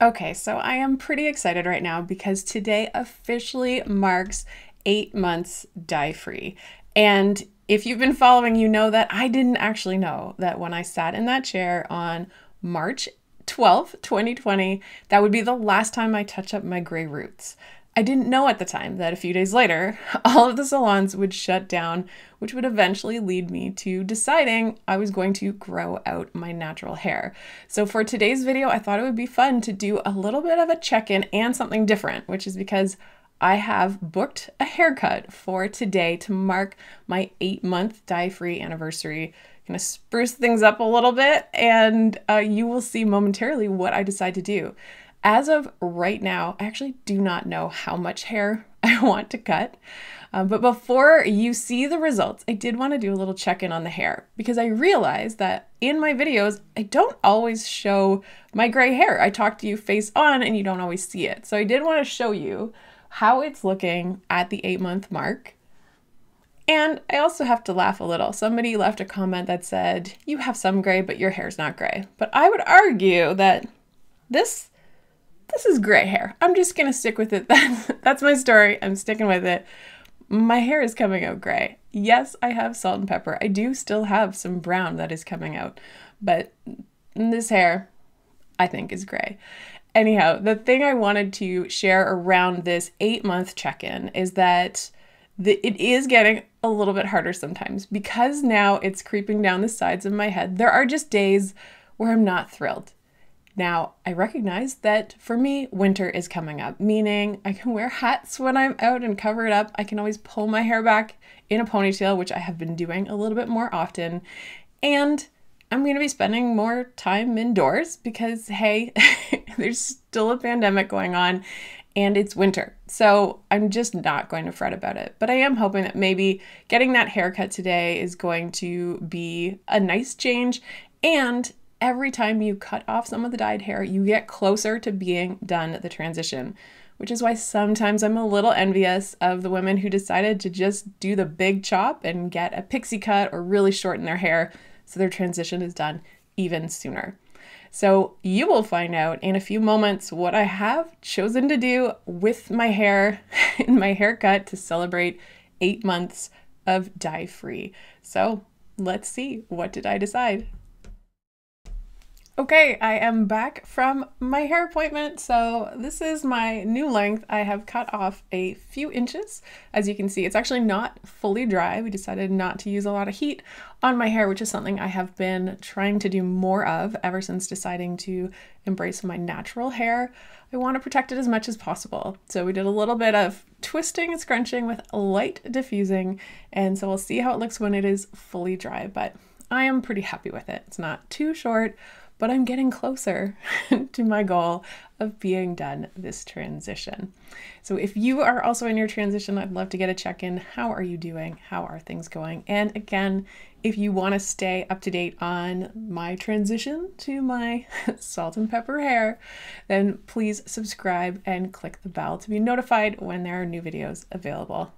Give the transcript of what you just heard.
Okay, so I am pretty excited right now because today officially marks eight months dye free. And if you've been following, you know that I didn't actually know that when I sat in that chair on March 12th, 2020, that would be the last time I touch up my gray roots. I didn't know at the time that a few days later, all of the salons would shut down, which would eventually lead me to deciding I was going to grow out my natural hair. So, for today's video, I thought it would be fun to do a little bit of a check in and something different, which is because I have booked a haircut for today to mark my eight month dye free anniversary gonna spruce things up a little bit and uh, you will see momentarily what I decide to do. As of right now, I actually do not know how much hair I want to cut. Um, but before you see the results, I did want to do a little check in on the hair because I realized that in my videos, I don't always show my gray hair. I talk to you face on and you don't always see it. So I did want to show you how it's looking at the eight month mark. And I also have to laugh a little. Somebody left a comment that said, You have some gray, but your hair's not gray. But I would argue that this this is gray hair. I'm just going to stick with it. That's, that's my story. I'm sticking with it. My hair is coming out gray. Yes, I have salt and pepper. I do still have some brown that is coming out, but this hair, I think, is gray. Anyhow, the thing I wanted to share around this eight month check in is that the, it is getting a little bit harder sometimes because now it's creeping down the sides of my head. There are just days where I'm not thrilled. Now, I recognize that for me, winter is coming up, meaning I can wear hats when I'm out and cover it up. I can always pull my hair back in a ponytail, which I have been doing a little bit more often. And I'm going to be spending more time indoors because, hey, there's still a pandemic going on and it's winter. So I'm just not going to fret about it. But I am hoping that maybe getting that haircut today is going to be a nice change and every time you cut off some of the dyed hair, you get closer to being done the transition, which is why sometimes I'm a little envious of the women who decided to just do the big chop and get a pixie cut or really shorten their hair so their transition is done even sooner. So, you will find out in a few moments what I have chosen to do with my hair in my haircut to celebrate eight months of dye free. So, let's see what did I decide? Okay, I am back from my hair appointment. So this is my new length. I have cut off a few inches. As you can see, it's actually not fully dry. We decided not to use a lot of heat on my hair, which is something I have been trying to do more of ever since deciding to embrace my natural hair. I want to protect it as much as possible. So we did a little bit of twisting and scrunching with light diffusing. And so we'll see how it looks when it is fully dry, but I am pretty happy with it. It's not too short, but I'm getting closer to my goal of being done this transition. So if you are also in your transition, I'd love to get a check in. How are you doing? How are things going? And again, if you want to stay up to date on my transition to my salt and pepper hair, then please subscribe and click the bell to be notified when there are new videos available.